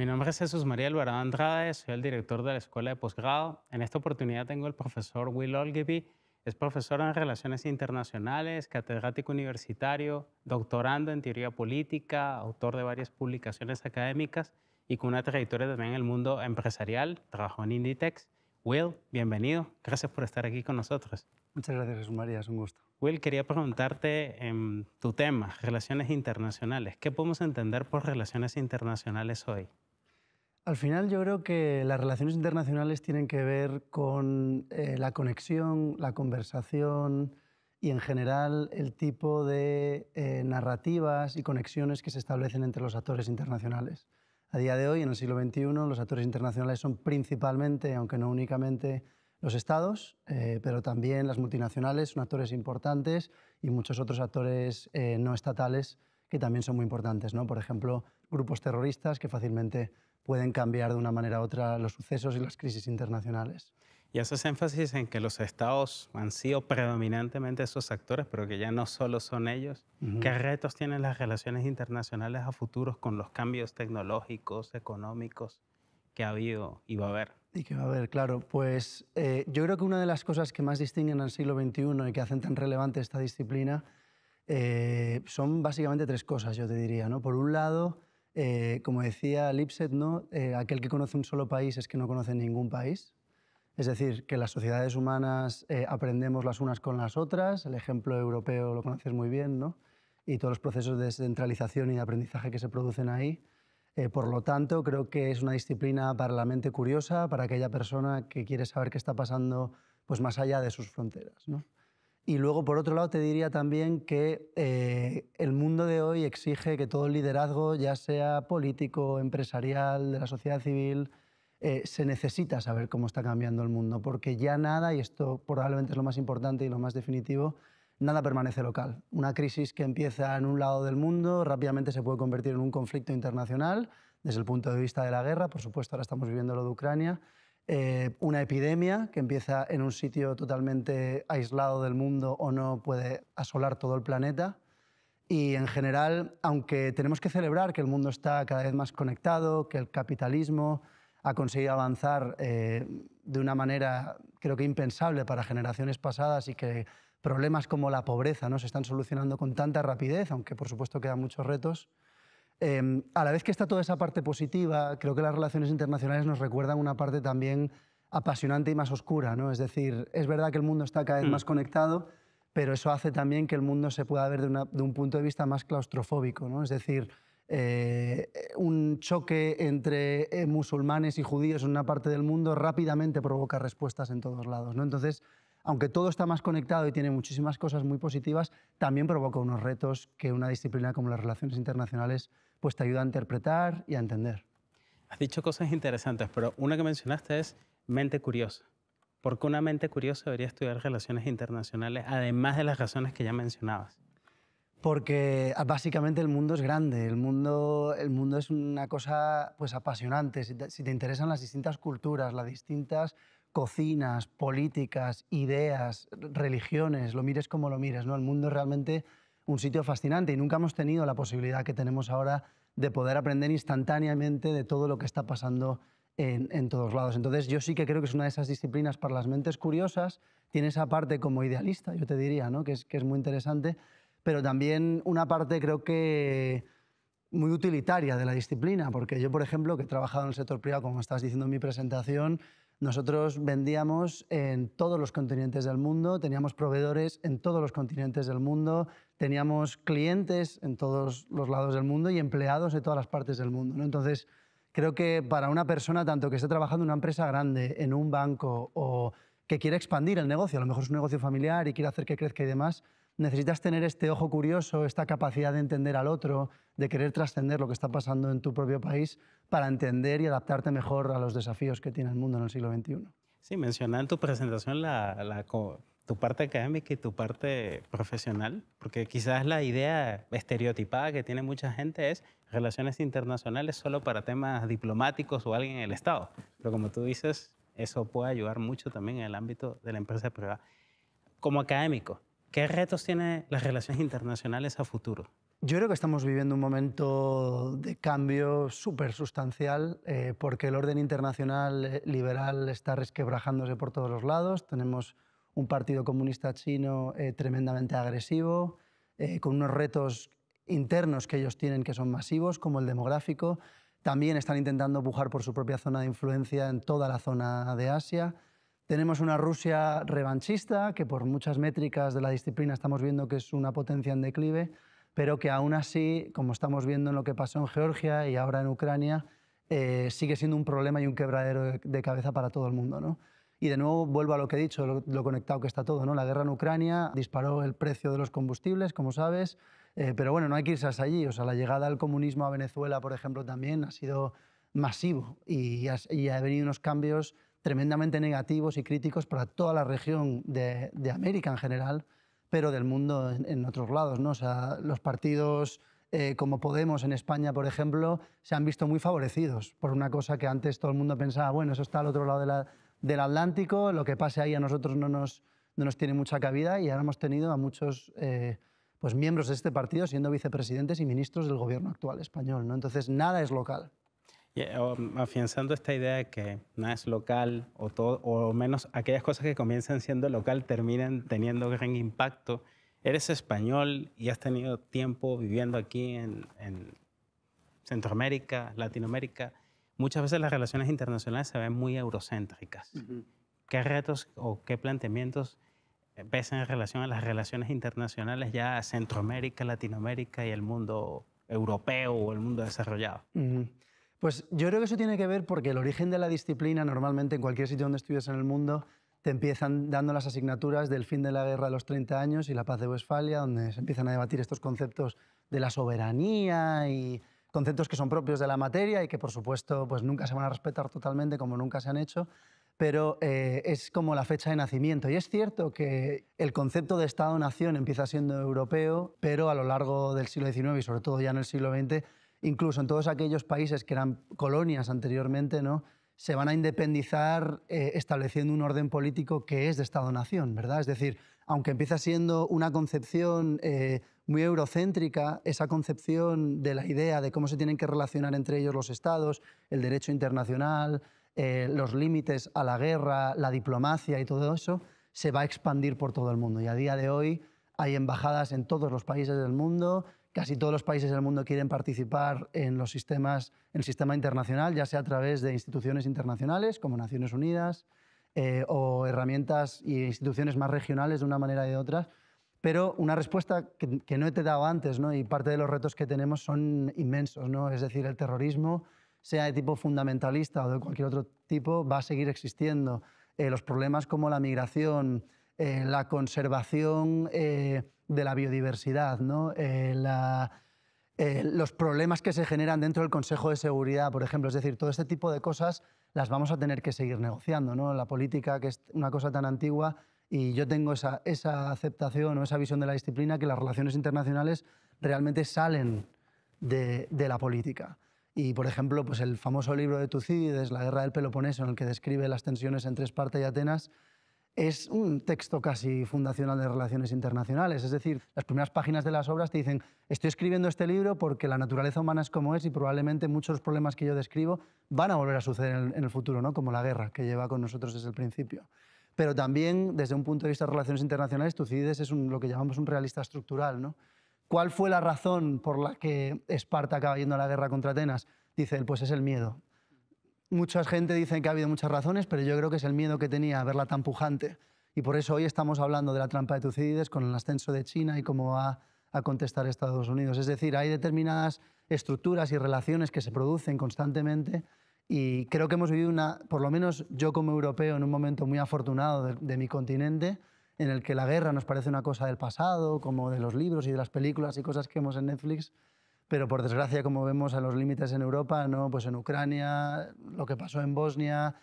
Mi nombre es Jesús María Alvarado Andrade, soy el director de la Escuela de Posgrado. En esta oportunidad tengo al profesor Will Olgeby, es profesor en Relaciones Internacionales, catedrático universitario, doctorando en Teoría Política, autor de varias publicaciones académicas y con una trayectoria también en el mundo empresarial, trabajó en Inditex. Will, bienvenido, gracias por estar aquí con nosotros. Muchas gracias, Jesús María, es un gusto. Will, quería preguntarte en em, tu tema, relaciones internacionales. ¿Qué podemos entender por relaciones internacionales hoy? Al final yo creo que las relaciones internacionales tienen que ver con eh, la conexión, la conversación y en general el tipo de eh, narrativas y conexiones que se establecen entre los actores internacionales. A día de hoy, en el siglo XXI, los actores internacionales son principalmente, aunque no únicamente, los estados, eh, pero también las multinacionales son actores importantes y muchos otros actores no estatales que también son muy importantes, por ejemplo, grupos terroristas que fácilmente pueden cambiar de una manera u otra los sucesos y las crisis internacionales. Y haces énfasis en que los estados han sido predominantemente esos actores, pero que ya no solo son ellos. ¿Qué retos tienen las relaciones internacionales a futuros con los cambios tecnológicos, económicos que ha habido y va a haber? Y que va a haber, claro. Pues eh, yo creo que una de las cosas que más distinguen al siglo XXI y que hacen tan relevante esta disciplina eh, son básicamente tres cosas, yo te diría. ¿no? Por un lado, eh, como decía Lipset, ¿no? Eh, aquel que conoce un solo país es que no conoce ningún país. Es decir, que las sociedades humanas eh, aprendemos las unas con las otras, el ejemplo europeo lo conoces muy bien, ¿no? y todos los procesos de descentralización y de aprendizaje que se producen ahí. por lo tanto, creo que es una disciplina para la mente curiosa, para aquella persona que quiere saber qué está pasando pues, más allá de sus fronteras. ¿no? Y luego, por otro lado, te diría también que eh, el mundo de hoy exige que todo el liderazgo, ya sea político, empresarial, de la sociedad civil, eh, se necesita saber cómo está cambiando el mundo, porque ya nada, y esto probablemente es lo más importante y lo más definitivo, nada permanece local. Una crisis que empieza en un lado del mundo rápidamente se puede convertir en un conflicto internacional, desde el punto de vista de la guerra, por supuesto ahora estamos viviendo lo de Ucrania, eh, una epidemia que empieza en un sitio totalmente aislado del mundo o no puede asolar todo el planeta. Y en general, aunque tenemos que celebrar que el mundo está cada vez más conectado, que el capitalismo ha conseguido avanzar eh, de una manera creo que impensable para generaciones pasadas y que problemas como la pobreza no se están solucionando con tanta rapidez, aunque por supuesto quedan muchos retos, Em, a la vez que está toda esa parte positiva, creo que las relaciones internacionales nos recuerdan una parte también apasionante y más oscura, ¿no? Es decir, es verdad que el mundo está cada vez mm. más conectado, pero eso hace también que el mundo se pueda ver de, un punto de vista más claustrofóbico, ¿no? Es decir, eh, un choque entre eh, musulmanes y judíos en una parte del mundo rápidamente provoca respuestas en todos lados, ¿no? Entonces, aunque todo está más conectado y tiene muchísimas cosas muy positivas, también provoca unos retos que una disciplina como las relaciones internacionales pues te ayuda a interpretar y a entender. Has dicho cosas interesantes, pero una que mencionaste es mente curiosa. ¿Por qué una mente curiosa debería estudiar relaciones internacionales, además de las razones que ya mencionabas? Porque ah, básicamente el mundo es grande, el mundo, el mundo es una cosa pues, apasionante. Si te, interesan las distintas culturas, las distintas cocinas, políticas, ideas, religiones, lo mires como lo mires, ¿no? El mundo realmente un sitio fascinante y nunca hemos tenido la posibilidad que tenemos ahora de poder aprender instantáneamente de todo lo que está pasando en, todos lados. Entonces yo sí que creo que es una de esas disciplinas para las mentes curiosas, tiene esa parte como idealista, yo te diría, ¿no? que, es, que es muy interesante, pero también una parte creo que muy utilitaria de la disciplina, porque yo, por ejemplo, que he trabajado en el sector privado, como estás diciendo en mi presentación, nosotros vendíamos en todos los continentes del mundo, teníamos proveedores en todos los continentes del mundo, teníamos clientes en todos los lados del mundo y empleados de todas las partes del mundo. Entonces, creo que para una persona, tanto que esté trabajando en una empresa grande, en un banco o que quiere expandir el negocio, a lo mejor es un negocio familiar y quiere hacer que crezca y demás, necesitas tener este ojo curioso, esta capacidad de entender al otro, de querer trascender lo que está pasando en tu propio país para entender y adaptarte mejor a los desafíos que tiene el mundo en el siglo XXI. Sí, mencionaba en tu presentación tu parte académica y tu parte profesional, porque quizás la idea estereotipada que tiene mucha gente es relaciones internacionales solo para temas diplomáticos o alguien en el Estado. Pero como tú dices, eso puede ayudar mucho también en el ámbito de la empresa privada. Como académico, ¿Qué retos tiene las relaciones internacionales a futuro? Yo creo que estamos viviendo un momento de cambio súper sustancial eh, porque el orden internacional eh, liberal está resquebrajándose por todos los lados. Tenemos un partido comunista chino eh, tremendamente agresivo, con unos retos internos que ellos tienen que son masivos, como el demográfico. También están intentando pujar por su propia zona de influencia en toda la zona de Asia. Tenemos una Rusia revanchista, que por muchas métricas de la disciplina estamos viendo que es una potencia en declive, pero que aún así, como estamos viendo en lo que pasó en Georgia y ahora en Ucrania, eh, sigue siendo un problema y un quebradero de cabeza para todo el mundo. ¿no? Y de nuevo vuelvo a lo que he dicho, lo, conectado que está todo. ¿no? La guerra en Ucrania disparó el precio de los combustibles, como sabes, eh, pero bueno, no hay que irse hasta allí. O sea, la llegada del comunismo a Venezuela, por ejemplo, también ha sido masivo y, ha, y ha venido unos cambios tremendamente negativos y críticos para toda la región de, América en general, pero del mundo en, otros lados. ¿no? O sea, los partidos eh, como Podemos en España, por ejemplo, se han visto muy favorecidos por una cosa que antes todo el mundo pensaba, bueno, eso está al otro lado del Atlántico, lo que pase ahí a nosotros no nos, tiene mucha cabida y ahora hemos tenido a muchos... Eh, pues miembros de este partido siendo vicepresidentes y ministros del gobierno actual español. ¿no? Entonces, nada es local. Eh, um, afianzando esta idea de que nada es local o, todo, o menos aquellas cosas que comienzan siendo local terminan teniendo gran impacto. Eres español y has tenido tiempo viviendo aquí en, Centroamérica, Latinoamérica. Muchas veces las relaciones internacionales se ven muy eurocéntricas. ¿Qué retos o qué planteamientos eh, ves en relación a las relaciones internacionales ya a Centroamérica, Latinoamérica y el mundo europeo o el mundo desarrollado? Pues yo creo que eso tiene que ver porque el origen de la disciplina normalmente en cualquier sitio donde estudies en el mundo te empiezan dando las asignaturas del fin de la guerra de los 30 años y la paz de Westfalia, donde se empiezan a debatir estos conceptos de la soberanía y conceptos que son propios de la materia y que por supuesto pues nunca se van a respetar totalmente como nunca se han hecho, pero eh, es como la fecha de nacimiento. Y es cierto que el concepto de Estado-nación empieza siendo europeo, pero a lo largo del siglo XIX y sobre todo ya en el siglo XX incluso en todos aquellos países que eran colonias anteriormente, ¿no? se van a independizar eh, estableciendo un orden político que es de Estado-nación, ¿verdad? Es decir, aunque empieza siendo una concepción eh, muy eurocéntrica, esa concepción de la idea de cómo se tienen que relacionar entre ellos los estados, el derecho internacional, eh, los límites a la guerra, la diplomacia y todo eso, se va a expandir por todo el mundo. Y a día de hoy hay embajadas en todos los países del mundo, Casi todos los países del mundo quieren participar en los sistemas, en el sistema internacional, ya sea a través de instituciones internacionales como Naciones Unidas eh, o herramientas e instituciones más regionales de una manera y de otra. Pero una respuesta que, que no te he dado antes, ¿no? y parte de los retos que tenemos son inmensos, ¿no? es decir, el terrorismo, sea de tipo fundamentalista o de cualquier otro tipo, va a seguir existiendo. Eh, los problemas como la migración, eh, la conservación eh, de la biodiversidad, eh, los problemas que se generan dentro del Consejo de Seguridad, por ejemplo. Es decir, todo este tipo de cosas las vamos a tener que seguir negociando. La política, que es una cosa tan antigua, y yo tengo esa, aceptación o esa visión de la disciplina que las relaciones internacionales realmente salen de, la política. Y, por ejemplo, pues el famoso libro de Tucídides, La guerra del Peloponeso, en el que describe las tensiones entre Esparta y Atenas, es un texto casi fundacional de relaciones internacionales. Es decir, las primeras páginas de las obras te dicen, estoy escribiendo este libro porque la naturaleza humana es como es y probablemente muchos problemas que yo describo van a volver a suceder en el, futuro, ¿no? como la guerra que lleva con nosotros desde el principio. Pero también, desde un punto de vista de relaciones internacionales, Tucídides es lo que llamamos un realista estructural. ¿no? ¿Cuál fue la razón por la que Esparta acaba yendo a la guerra contra Atenas? Dice él, pues es el miedo mucha gente dice que ha habido muchas razones, pero yo creo que es el miedo que tenía verla tan pujante. Y por eso hoy estamos hablando de la trampa de Tucídides con el ascenso de China y cómo va a contestar Estados Unidos. Es decir, hay determinadas estructuras y relaciones que se producen constantemente y creo que hemos vivido una, por lo menos yo como europeo, en un momento muy afortunado de, de mi continente, en el que la guerra nos parece una cosa del pasado, como de los libros y de las películas y cosas que vemos en Netflix, pero por desgracia, como vemos a los límites en Europa, ¿no? pues en Ucrania, lo que pasó en Bosnia,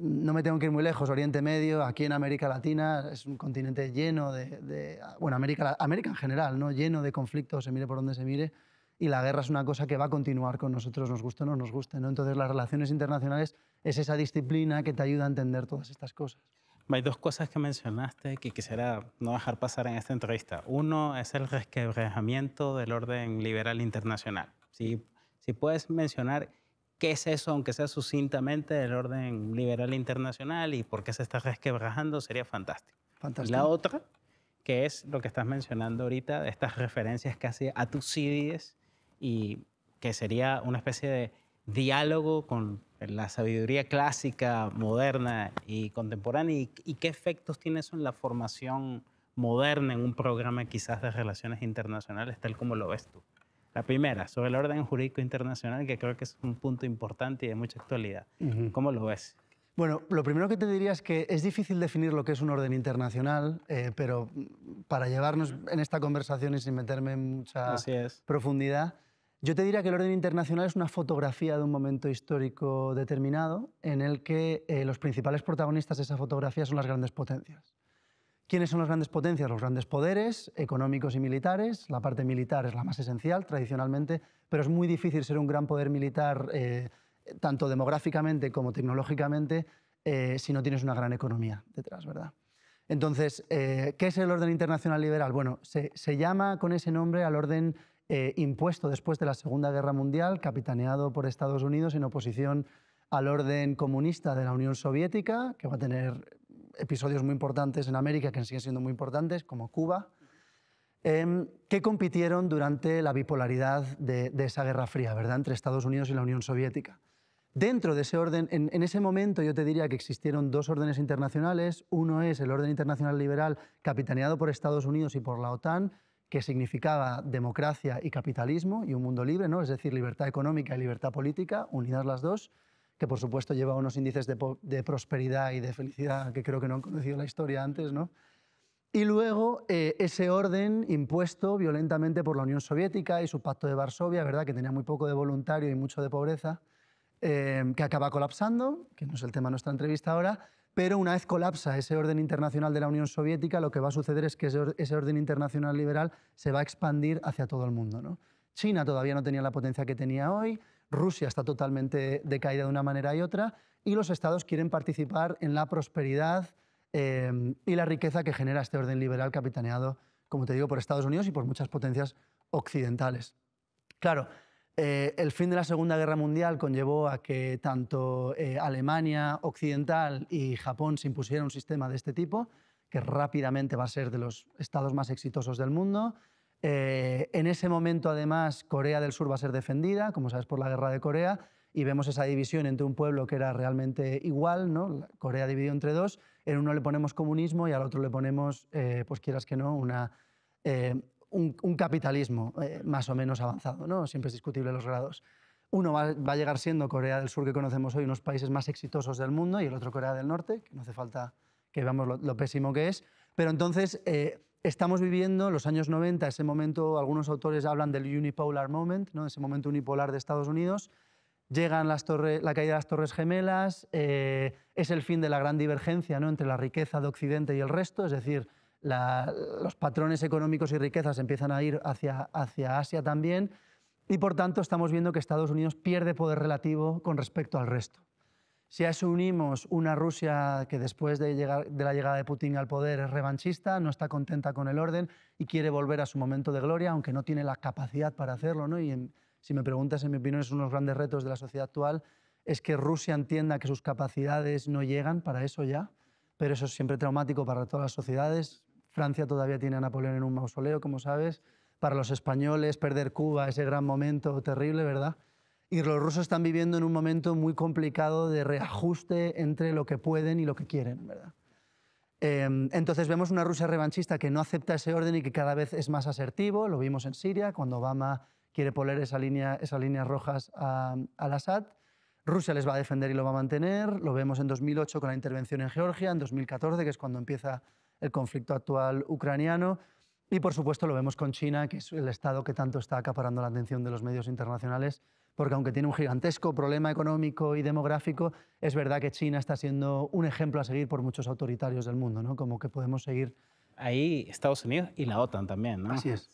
no me tengo que ir muy lejos, Oriente Medio, aquí en América Latina, es un continente lleno de, bueno, América, en general, ¿no? lleno de conflictos, se mire por donde se mire, y la guerra es una cosa que va a continuar con nosotros, nos guste o no nos guste. ¿no? Entonces las relaciones internacionales es esa disciplina que te ayuda a entender todas estas cosas. Hay dos cosas que mencionaste que quisiera no dejar pasar en esta entrevista. Uno es el resquebrajamiento del orden liberal internacional. Si, si puedes mencionar qué es eso, aunque sea sucintamente, del orden liberal internacional y por qué se está resquebrajando, sería fantástico. La otra, que es lo que estás mencionando ahorita, estas referencias casi a Tucídides y que sería una especie de diálogo con la sabiduría clásica, moderna y contemporánea? ¿Y, qué efectos tiene eso en la formación moderna en un programa quizás de relaciones internacionales, tal como lo ves tú? La primera, sobre el orden jurídico internacional, que creo que es un punto importante y de mucha actualidad. ¿Cómo lo ves? Bueno, lo primero que te diría es que es difícil definir lo que es un orden internacional, eh, pero para llevarnos en esta conversación y sin meterme en mucha profundidad, yo te diría que el orden internacional es una fotografía de un momento histórico determinado en el que eh, los principales protagonistas de esa fotografía son las grandes potencias. ¿Quiénes son las grandes potencias? Los grandes poderes económicos y militares. La parte militar es la más esencial tradicionalmente, pero es muy difícil ser un gran poder militar eh, tanto demográficamente como tecnológicamente eh, si no tienes una gran economía detrás, ¿verdad? Entonces, ¿qué es el orden internacional liberal? Bueno, se, se, llama con ese nombre al orden eh, impuesto después de la Segunda Guerra Mundial, capitaneado por Estados Unidos en oposición al orden comunista de la Unión Soviética, que va a tener episodios muy importantes en América, que siguen siendo muy importantes, como Cuba, em, que compitieron durante la bipolaridad de, esa Guerra Fría, ¿verdad?, entre Estados Unidos y la Unión Soviética. Dentro de ese orden, en, en, ese momento yo te diría que existieron dos órdenes internacionales. Uno es el orden internacional liberal capitaneado por Estados Unidos y por la OTAN, que significaba democracia y capitalismo y un mundo libre, ¿no? es decir, libertad económica y libertad política, unidas las dos, que por supuesto lleva unos índices de, prosperidad y de felicidad que creo que no han conocido la historia antes. ¿no? Y luego eh, ese orden impuesto violentamente por la Unión Soviética y su pacto de Varsovia, ¿verdad? que tenía muy poco de voluntario y mucho de pobreza, eh, que acaba colapsando, que no es el tema de nuestra entrevista ahora, pero una vez colapsa ese orden internacional de la Unión Soviética, lo que va a suceder es que ese, orden internacional liberal se va a expandir hacia todo el mundo. China todavía no tenía la potencia que tenía hoy, Rusia está totalmente decaída de una manera y otra, y los estados quieren participar en la prosperidad eh, y la riqueza que genera este orden liberal capitaneado, como te digo, por Estados Unidos y por muchas potencias occidentales. Claro, eh, el fin de la Segunda Guerra Mundial conllevó a que tanto eh, Alemania Occidental y Japón se impusieran un sistema de este tipo, que rápidamente va a ser de los estados más exitosos del mundo. Eh, en ese momento, además, Corea del Sur va a ser defendida, como sabes, por la guerra de Corea, y vemos esa división entre un pueblo que era realmente igual, ¿no? Corea dividió entre dos, en uno le ponemos comunismo y al otro le ponemos, pues quieras que no, una un, capitalismo eh, más o menos avanzado, ¿no? siempre es discutible los grados. Uno va, a llegar siendo Corea del Sur, que conocemos hoy, unos países más exitosos del mundo, y el otro Corea del Norte, que no hace falta que veamos lo, pésimo que es. Pero entonces eh, estamos viviendo los años 90, ese momento, algunos autores hablan del unipolar moment, ¿no? ese momento unipolar de Estados Unidos. Llegan las torres, la caída de las Torres Gemelas, eh, es el fin de la gran divergencia ¿no? entre la riqueza de Occidente y el resto, es decir, los patrones económicos y riquezas empiezan a ir hacia, hacia Asia también, y por tanto estamos viendo que Estados Unidos pierde poder relativo con respecto al resto. Si a eso unimos una Rusia que después de, llegar, de, la llegada de Putin al poder es revanchista, no está contenta con el orden y quiere volver a su momento de gloria, aunque no tiene la capacidad para hacerlo, ¿no? y si me preguntas, en mi opinión, es uno de los grandes retos de la sociedad actual, es que Rusia entienda que sus capacidades no llegan para eso ya, pero eso es siempre traumático para todas las sociedades, Francia todavía tiene a Napoleón en un mausoleo, como sabes. Para los españoles, perder Cuba, ese gran momento terrible, ¿verdad? Y los rusos están viviendo en un momento muy complicado de reajuste entre lo que pueden y lo que quieren, ¿verdad? Em, entonces vemos una Rusia revanchista que no acepta ese orden y que cada vez es más asertivo. Lo vimos en Siria, cuando Obama quiere poner esa línea, esas líneas rojas al Assad. Rusia les va a defender y lo va a mantener. Lo vemos en 2008 con la intervención en Georgia, en 2014, que es cuando empieza el conflicto actual ucraniano. Y por supuesto lo vemos con China, que es el Estado que tanto está acaparando la atención de los medios internacionales, porque aunque tiene un gigantesco problema económico y demográfico, es verdad que China está siendo un ejemplo a seguir por muchos autoritarios del mundo, ¿no? Como que podemos seguir... Ahí Estados Unidos y la OTAN también, ¿no? Así es.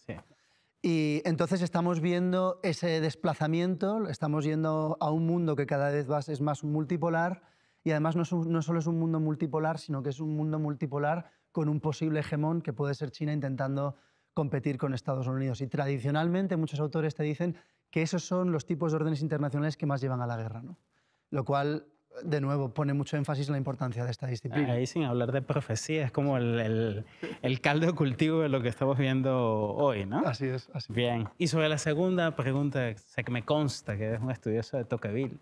Y entonces estamos viendo ese desplazamiento, estamos yendo a un mundo que cada vez es más multipolar y además no, no solo es un mundo multipolar, sino que es un mundo multipolar con un posible hegemón que puede ser China intentando competir con Estados Unidos. Y tradicionalmente muchos autores te dicen que esos son los tipos de órdenes internacionales que más llevan a la guerra, ¿no? Lo cual de nuevo, pone mucho énfasis en la importancia de esta disciplina. Ahí sin hablar de profecía, es como el, el, caldo cultivo de lo que estamos viendo hoy, ¿no? Así es, Bien. Y sobre la segunda pregunta, sé que me consta que eres un estudioso de Tocqueville,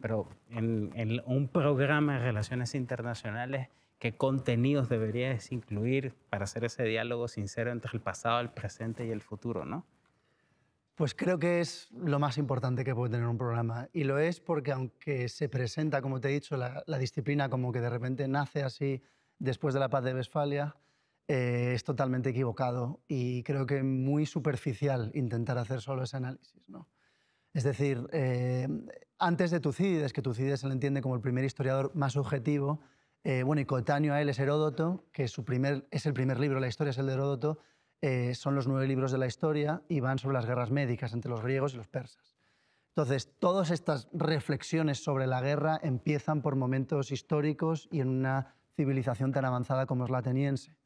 pero en, en, un programa de relaciones internacionales, qué contenidos deberías incluir para hacer ese diálogo sincero entre el pasado, el presente y el futuro, ¿no? Pues creo que es lo más importante que puede tener un programa. Y lo es porque aunque se presenta, como te he dicho, la, disciplina como que de repente nace así después de la paz de Westfalia, eh, es totalmente equivocado y creo que muy superficial intentar hacer solo ese análisis. ¿no? Es decir, eh, antes de Tucídides, que Tucídides se le entiende como el primer historiador más objetivo, eh, bueno, y cotáneo a él es Heródoto, que es, el primer libro de la historia, es el de Heródoto. Eh, son los nueve libros de la historia y van sobre las guerras médicas entre los griegos y los persas. Entonces, todas estas reflexiones sobre la guerra empiezan por momentos históricos y en una civilización tan avanzada como es la ateniense.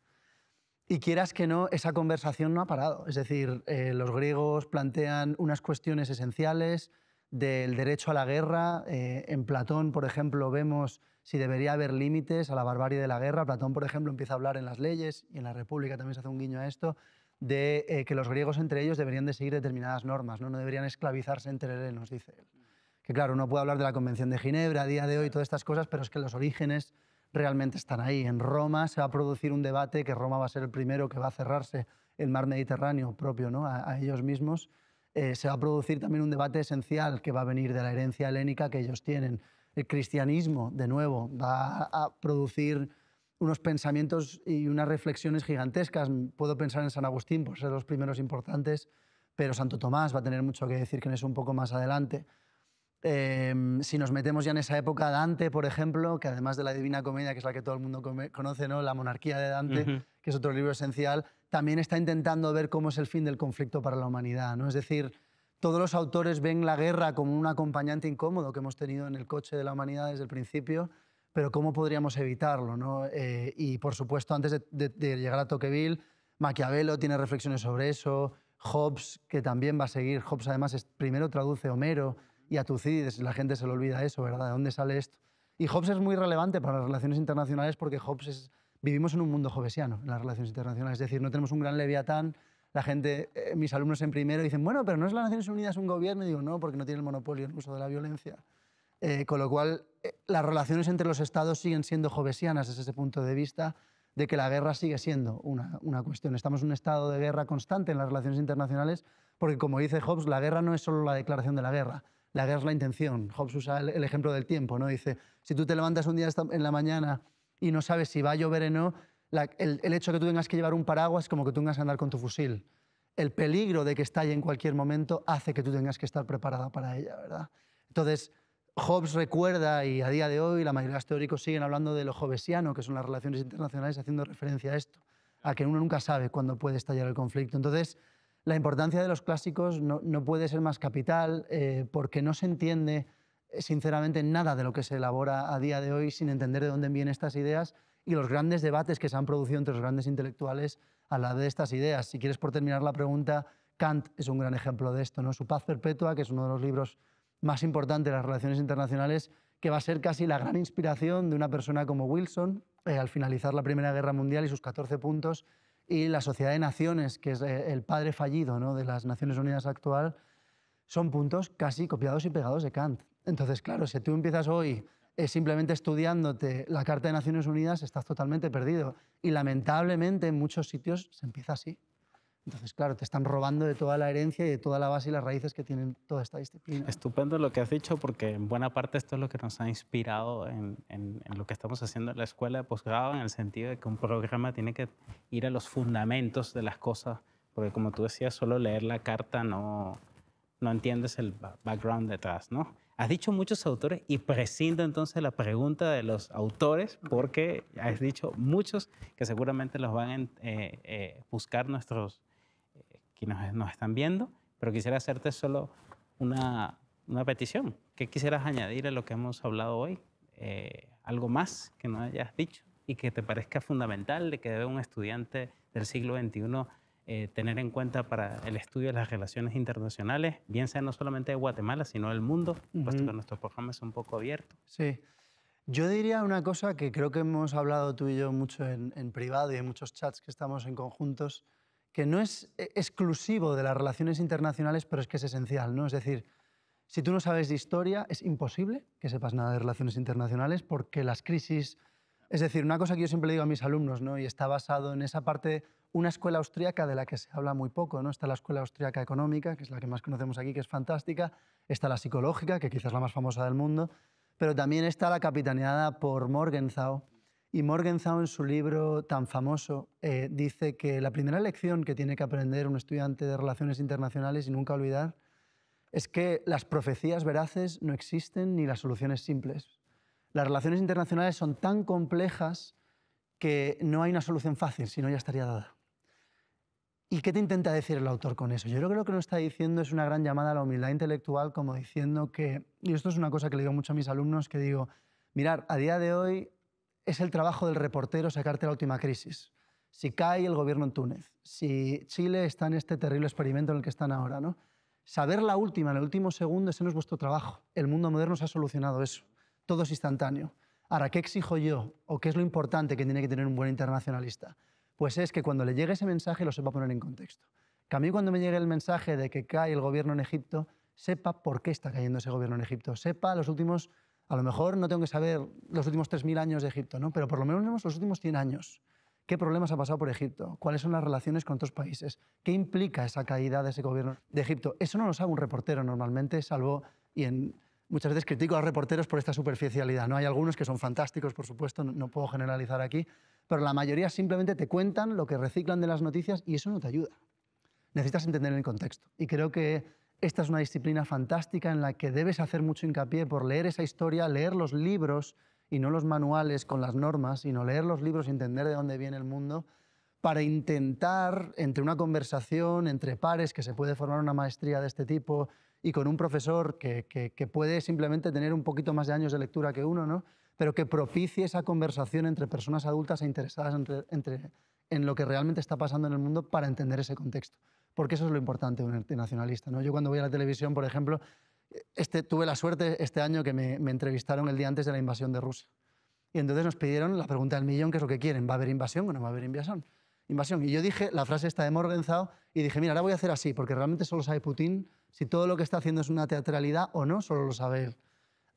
Y quieras que no, esa conversación no ha parado. Es decir, eh, los griegos plantean unas cuestiones esenciales, del derecho a la guerra. Eh, en Platón, por ejemplo, vemos si debería haber límites a la barbarie de la guerra. Platón, por ejemplo, empieza a hablar en las leyes y en la República también se hace un guiño a esto de eh, que los griegos entre ellos deberían de seguir determinadas normas, no, deberían esclavizarse entre nos dice él. Que claro, uno puede hablar de la Convención de Ginebra a día de hoy, todas estas cosas, pero es que los orígenes realmente están ahí. En Roma se va a producir un debate que Roma va a ser el primero que va a cerrarse el mar Mediterráneo propio ¿no? a ellos mismos eh, se va a producir también un debate esencial que va a venir de la herencia helénica que ellos tienen. El cristianismo, de nuevo, va a producir unos pensamientos y unas reflexiones gigantescas. Puedo pensar en San Agustín por ser los primeros importantes, pero Santo Tomás va a tener mucho que decir, que en eso un poco más adelante. Em, si nos metemos ya en esa época, Dante, por ejemplo, que además de la Divina Comedia, que es la que todo el mundo conoce, ¿no? La monarquía de Dante, que es otro libro esencial, también está intentando ver cómo es el fin del conflicto para la humanidad, Es decir, todos los autores ven la guerra como un acompañante incómodo que hemos tenido en el coche de la humanidad desde el principio, pero cómo podríamos evitarlo, eh, y, por supuesto, antes de, llegar a Tocqueville, Maquiavelo tiene reflexiones sobre eso, Hobbes, que también va a seguir, Hobbes además primero traduce Homero, y a Tucídides. La gente se le olvida eso, ¿verdad? ¿De dónde sale esto? Y Hobbes es muy relevante para las relaciones internacionales porque Hobbes es, vivimos en un mundo jovesiano en las relaciones internacionales. Es decir, no tenemos un gran leviatán. La gente, eh, mis alumnos en primero dicen, bueno, pero no es las Naciones Unidas un gobierno. Y digo, no, porque no tiene el monopolio en el uso de la violencia. Eh, con lo cual, eh, las relaciones entre los estados siguen siendo jovesianas desde ese punto de vista de que la guerra sigue siendo una, una, cuestión. Estamos en un estado de guerra constante en las relaciones internacionales porque, como dice Hobbes, la guerra no es solo la declaración de la guerra, la guerra es la intención. Hobbes usa el, ejemplo del tiempo, ¿no? Dice, si tú te levantas un día en la mañana y no sabes si va a llover o no, el, hecho de que tú tengas que llevar un paraguas es como que tú tengas que andar con tu fusil. El peligro de que estalle en cualquier momento hace que tú tengas que estar preparada para ella, ¿verdad? Entonces, Hobbes recuerda, y a día de hoy la mayoría de los teóricos siguen hablando de lo jovesiano, que son las relaciones internacionales, haciendo referencia a esto, a que uno nunca sabe cuándo puede estallar el conflicto. Entonces, la importancia de los clásicos no, puede ser más capital eh, porque no se entiende, eh, sinceramente, nada de lo que se elabora a día de hoy sin entender de dónde vienen estas ideas y los grandes debates que se han producido entre los grandes intelectuales a la de estas ideas. Si quieres, por terminar la pregunta, Kant es un gran ejemplo de esto, ¿no? Su Paz Perpetua, que es uno de los libros más importantes de las relaciones internacionales, que va a ser casi la gran inspiración de una persona como Wilson eh, al finalizar la Primera Guerra Mundial y sus 14 puntos, y la Sociedad de Naciones, que es eh, el padre fallido ¿no? de las Naciones Unidas actual, son puntos casi copiados y pegados de Kant. Entonces, claro, si tú empiezas hoy eh, simplemente estudiándote la Carta de Naciones Unidas, estás totalmente perdido. Y lamentablemente en muchos sitios se empieza así. Entonces, claro, te están robando de toda la herencia y de toda la base y las raíces que tienen toda esta disciplina. Estupendo lo que has dicho, porque en buena parte esto es lo que nos ha inspirado en, lo que estamos haciendo en la escuela de posgrado, en el sentido de que un programa tiene que ir a los fundamentos de las cosas, porque como tú decías, solo leer la carta no, no entiendes el background detrás, ¿no? Has dicho muchos autores y prescindo entonces la pregunta de los autores porque has dicho muchos que seguramente los van a eh, eh, buscar nuestros que nos, están viendo, pero quisiera hacerte solo una, una, petición. ¿Qué quisieras añadir a lo que hemos hablado hoy? Eh, ¿Algo más que no hayas dicho y que te parezca fundamental de que debe un estudiante del siglo XXI eh, tener en cuenta para el estudio de las relaciones internacionales, bien sea no solamente de Guatemala, sino del mundo, puesto que nuestro programa es un poco abierto? Sí. Yo diría una cosa que creo que hemos hablado tú y yo mucho en, en privado y en muchos chats que estamos en conjuntos, que no es eh, exclusivo de las relaciones internacionales, pero es que es esencial, ¿no? Es decir, si tú no sabes de historia, es imposible que sepas nada de relaciones internacionales porque las crisis... Es decir, una cosa que yo siempre le digo a mis alumnos, ¿no? Y está basado en esa parte, una escuela austríaca de la que se habla muy poco, ¿no? Está la escuela austríaca económica, que es la que más conocemos aquí, que es fantástica. Está la psicológica, que quizás es la más famosa del mundo. Pero también está la capitaneada por Morgenthau, y Morgenthau, en su libro tan famoso, eh, dice que la primera lección que tiene que aprender un estudiante de Relaciones Internacionales y nunca olvidar es que las profecías veraces no existen ni las soluciones simples. Las relaciones internacionales son tan complejas que no hay una solución fácil, si no ya estaría dada. ¿Y qué te intenta decir el autor con eso? Yo creo que lo que nos está diciendo es una gran llamada a la humildad intelectual, como diciendo que, y esto es una cosa que le digo mucho a mis alumnos, que digo, mirar, a día de hoy es el trabajo del reportero sacarte la última crisis. Si cae el gobierno en Túnez, si Chile está en este terrible experimento en el que están ahora, ¿no? Saber la última, en el último segundo, ese no es vuestro trabajo. El mundo moderno se ha solucionado eso. Todo es instantáneo. Ahora, ¿qué exijo yo? ¿O qué es lo importante que tiene que tener un buen internacionalista? Pues es que cuando le llegue ese mensaje lo sepa poner en contexto. Que a mí cuando me llegue el mensaje de que cae el gobierno en Egipto, sepa por qué está cayendo ese gobierno en Egipto, sepa los últimos a lo mejor no tengo que saber los últimos 3.000 años de Egipto, ¿no? pero por lo menos los últimos 100 años. ¿Qué problemas ha pasado por Egipto? ¿Cuáles son las relaciones con otros países? ¿Qué implica esa caída de ese gobierno de Egipto? Eso no lo sabe un reportero normalmente, salvo, y en, muchas veces critico a reporteros por esta superficialidad. ¿no? Hay algunos que son fantásticos, por supuesto, no puedo generalizar aquí, pero la mayoría simplemente te cuentan lo que reciclan de las noticias y eso no te ayuda. Necesitas entender el contexto. Y creo que esta es una disciplina fantástica en la que debes hacer mucho hincapié por leer esa historia, leer los libros y no los manuales con las normas, sino leer los libros y entender de dónde viene el mundo para intentar, entre una conversación, entre pares, que se puede formar una maestría de este tipo y con un profesor que, puede simplemente tener un poquito más de años de lectura que uno, ¿no? pero que propicie esa conversación entre personas adultas e interesadas en lo que realmente está pasando en el mundo para entender ese contexto porque eso es lo importante de un nacionalista, ¿no? Yo cuando voy a la televisión, por ejemplo, este, tuve la suerte este año que me, entrevistaron el día antes de la invasión de Rusia. Y entonces nos pidieron la pregunta del millón, que es lo que quieren, ¿va a haber invasión o no va a haber invasión? invasión. Y yo dije la frase esta de y dije, mira, ahora voy a hacer así, porque realmente solo sabe Putin si todo lo que está haciendo es una teatralidad o no, solo lo sabe él.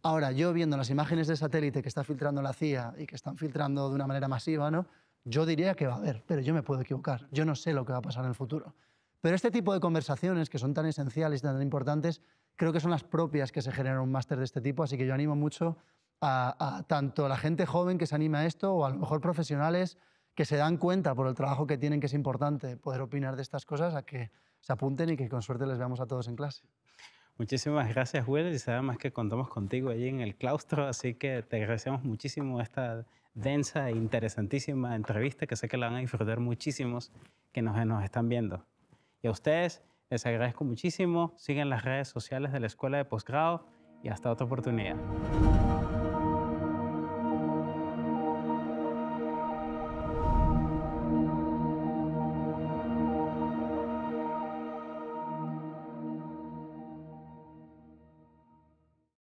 Ahora, yo viendo las imágenes de satélite que está filtrando la CIA y que están filtrando de una manera masiva, ¿no? yo diría que va a haber, pero yo me puedo equivocar. Yo no sé lo que va a pasar en el futuro. Pero este tipo de conversaciones, que son tan esenciales y tan importantes, creo que son las propias que se generan un máster de este tipo, así que yo animo mucho a, tanto a la gente joven que se anima a esto, o a lo mejor profesionales que se dan cuenta por el trabajo que tienen que es importante poder opinar de estas cosas, a que se apunten y que con suerte les veamos a todos en clase. Muchísimas gracias, Will, y sabemos que contamos contigo allí en el claustro, así que te agradecemos muchísimo esta densa e interesantísima entrevista que sé que la van a disfrutar muchísimos que nos están viendo. Y a ustedes les agradezco muchísimo. Sigan las redes sociales de la Escuela de Postgrado y hasta otra oportunidad.